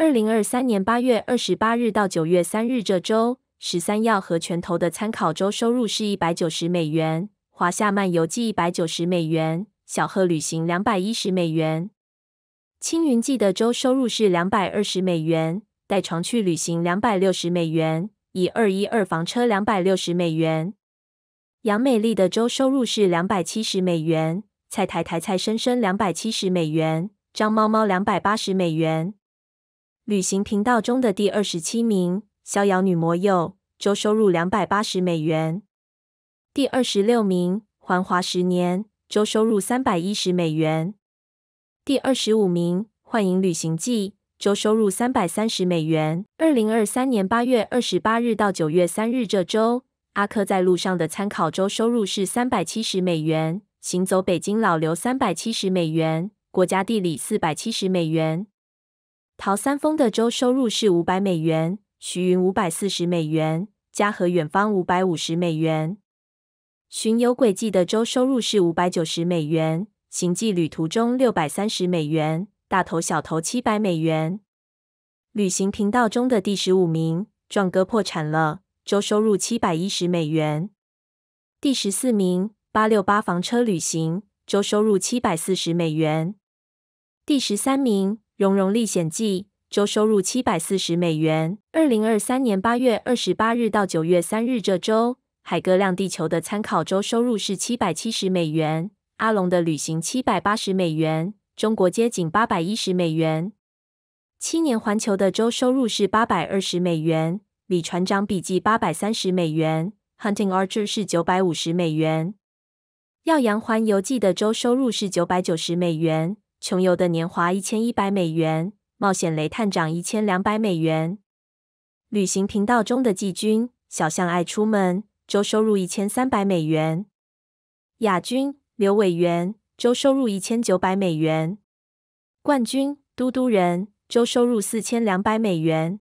二零二三年八月二十八日到九月三日这周，十三药和拳头的参考周收入是一百九十美元，华夏漫游记一百九十美元，小贺旅行两百一十美元，青云记的周收入是两百二十美元，带床去旅行两百六十美元，以二一二房车两百六十美元，杨美丽的周收入是两百七十美元，菜台台菜生生两百七十美元，张猫猫两百八十美元。旅行频道中的第二十七名，逍遥女魔友周收入两百八十美元；第二十六名，环华十年周收入三百一十美元；第二十五名，幻影旅行记周收入三百三十美元。二零二三年八月二十八日到九月三日这周，阿克在路上的参考周收入是三百七十美元，行走北京老刘三百七十美元，国家地理四百七十美元。陶三峰的周收入是五百美元，徐云五百四十美元，嘉和远方五百五十美元。巡游轨迹的周收入是五百九十美元，行迹旅途中六百三十美元，大头小头七百美元。旅行频道中的第十五名壮哥破产了，周收入七百一十美元。第十四名八六八房车旅行，周收入七百四十美元。第十三名。《融融历险记》周收入七百四十美元。二零二三年八月二十八日到九月三日这周，《海哥亮地球》的参考周收入是七百七十美元。阿龙的旅行七百八十美元。中国街景八百一十美元。七年环球的周收入是八百二十美元。李船长笔记八百三十美元。Hunting Archer 是九百五十美元。耀阳环游记的周收入是九百九十美元。穷游的年华一千一百美元，冒险雷探长一千两百美元，旅行频道中的季军小象爱出门周收入一千三百美元，亚军刘委员周收入一千九百美元，冠军嘟嘟人周收入四千两百美元。